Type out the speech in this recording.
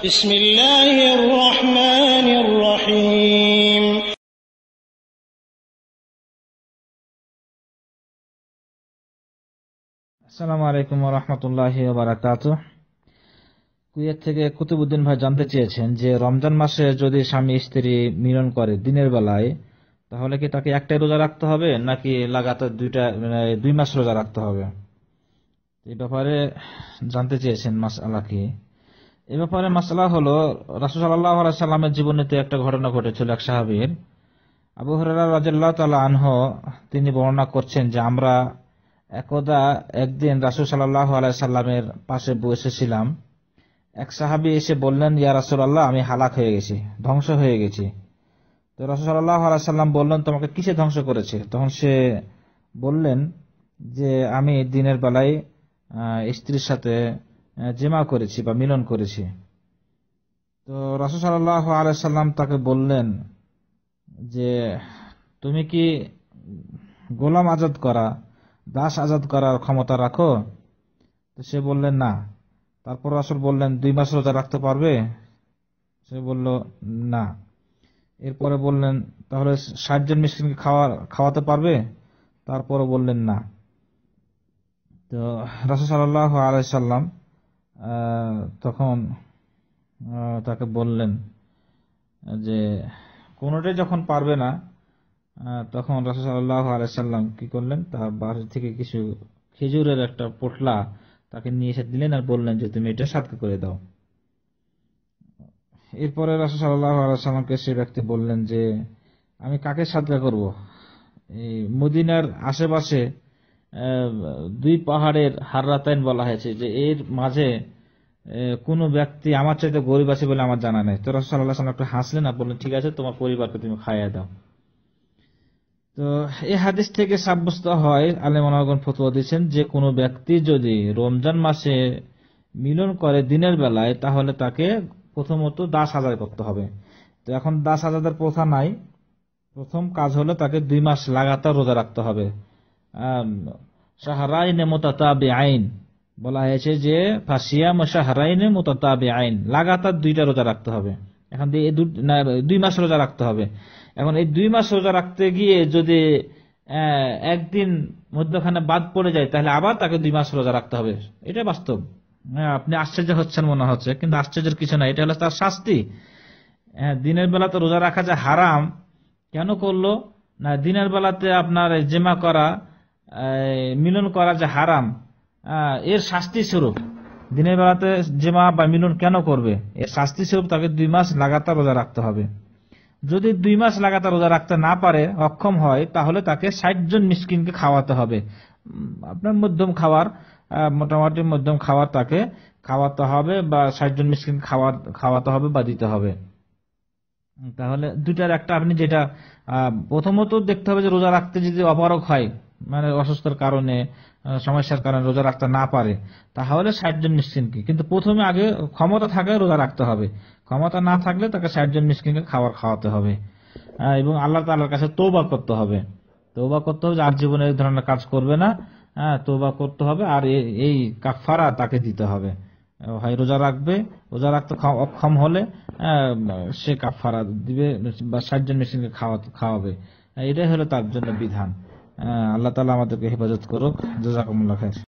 بسم الله الرحمن الرحيم আসসালামু আলাইকুম রহমতুল্লাহ বারাকাত কুয়েত থেকে কুতুবুদ্দিন ভাই জানতে চেয়েছেন যে রমজান মাসে যদি স্বামী স্ত্রী মিলন করে দিনের বেলায় তাহলে কি তাকে একটাই রোজা রাখতে হবে নাকি লাগাতার দুইটা মানে দুই মাস রোজা রাখতে হবে এই ব্যাপারে জানতে চেয়েছেন মাস আলাকি এ ব্যাপারে মাসলা হলো রাসুল সাল্লামের জীবনে তো একটা ঘটনা ঘটেছিল এক সাহাবীর আবু হরারা রাজাল্লাহ তাল আনহ তিনি বর্ণনা করছেন যে আমরা একদা একদিন রাসুল সাল্লাহ আলাই সাল্লামের পাশে বসেছিলাম এক সাহাবি এসে বললেন ইয়া রাসুল আল্লাহ আমি হালাক হয়ে গেছি ধ্বংস হয়ে গেছি তো রাসুল সাল্লাহ আলাই সাল্লাম বললেন তোমাকে কিসে ধ্বংস করেছে তখন সে বললেন যে আমি দিনের বেলায় স্ত্রীর সাথে জেমা করেছি বা মিলন করেছি তো রাসুল সাল্লাহ আলাইসাল্লাম তাকে বললেন যে তুমি কি গোলাম আজাদ করা দাস আজাদ করার ক্ষমতা রাখো তো সে বললেন না তারপর রাসুল বললেন দুই মাস রোজা রাখতে পারবে সে বলল না এরপরে বললেন তাহলে ষাটজন মিসকিনকে খাওয়া খাওয়াতে পারবে তারপরে বললেন না তো রাসুল সাল্লাহ আলাইসাল্লাম তখন তাকে বললেন যে কোনোটাই যখন পারবে না তখন রাসুসাল্লাহ আলাইসাল্লাম কি করলেন তার বাড়ি থেকে কিছু খেজুরের একটা পোটলা তাকে নিয়ে এসে দিলেন আর বললেন যে তুমি এটা সাতকে করে দাও এরপরে সাল্লাহ আলাইসাল্লামকে সে ব্যক্তি বললেন যে আমি কাকে সাদগা করব এই মদিনার আশেপাশে দুই পাহাড়ের হাররাতাইন বলা হয়েছে যে এর মাঝে কোনো ব্যক্তি আমার চাইতে গরিব আছে বলে আমার জানা নেই তো রসুল্লাহ সাল্লাম একটু হাসলেন আর বললেন ঠিক আছে তোমার পরিবারকে তুমি খাইয়ে দাও তো এই হাদিস থেকে সাব্যস্ত হয় আলেমনগণ ফতুয়া দিচ্ছেন যে কোনো ব্যক্তি যদি রমজান মাসে মিলন করে দিনের বেলায় তাহলে তাকে প্রথমত দাস হাজার করতে হবে তো এখন দাস হাজার প্রথা নাই প্রথম কাজ হলো তাকে দুই মাস লাগাতার রোজা রাখতে হবে শাহরাইনে মোতাতাবে আইন বলা হয়েছে যে ফাসিয়াম ও শাহরাইনে মোতাতাবে আইন লাগাতার দুইটা রোজা রাখতে হবে এখন দিয়ে দুই মাস রোজা রাখতে হবে এখন এই দুই মাস রোজা রাখতে গিয়ে যদি একদিন মধ্যখানে বাদ পড়ে যায় তাহলে আবার তাকে দুই মাস রোজা রাখতে হবে এটা বাস্তব হ্যাঁ, আপনি আশ্চর্য হচ্ছেন মনে হচ্ছে কিন্তু আশ্চর্যের কিছু না এটা হলো তার শাস্তি দিনের বেলা তো রোজা রাখা যে হারাম কেন করলো না দিনের বেলাতে আপনার জেমা করা মিলন করা যে হারাম এর শাস্তি স্বরূপ দিনের বেলাতে জেমা বা মিলন কেন করবে এর শাস্তি স্বরূপ তাকে দুই মাস লাগাতার রোজা রাখতে হবে যদি দুই মাস লাগাতার রোজা রাখতে না পারে অক্ষম হয় তাহলে তাকে ষাট জন মিসকিনকে খাওয়াতে হবে আপনার মধ্যম খাওয়ার মোটামুটি মধ্যম খাওয়ার তাকে খাওয়াতে হবে বা ষাট জন মিসকিন খাওয়া খাওয়াতে হবে বা দিতে হবে তাহলে দুটার একটা আপনি যেটা প্রথমত দেখতে হবে যে রোজা রাখতে যদি অপারক হয় মানে অসুস্থের কারণে সমস্যার কারণে রোজা রাখতে না পারে তাহলে ষাট জন মিসকিনকে কিন্তু প্রথমে আগে ক্ষমতা থাকে রোজা রাখতে হবে ক্ষমতা না থাকলে তাকে ষাট জন মিসকিনকে খাবার খাওয়াতে হবে এবং আল্লাহ তাল্লার কাছে তৌবা করতে হবে তৌবা করতে হবে আর জীবনে এই ধরনের কাজ করবে না হ্যাঁ তৌবা করতে হবে আর এই কাফারা তাকে দিতে হবে হয় রোজা রাখবে রোজা রাখতে অক্ষম হলে সে কাফারা দিবে বা ষাটজন জন খাওয়া খাওয়াবে এটাই হলো তার জন্য বিধান আল্লাহ তালা আমাদেরকে হেফাজত করুক জাজাকুমুল্লা খের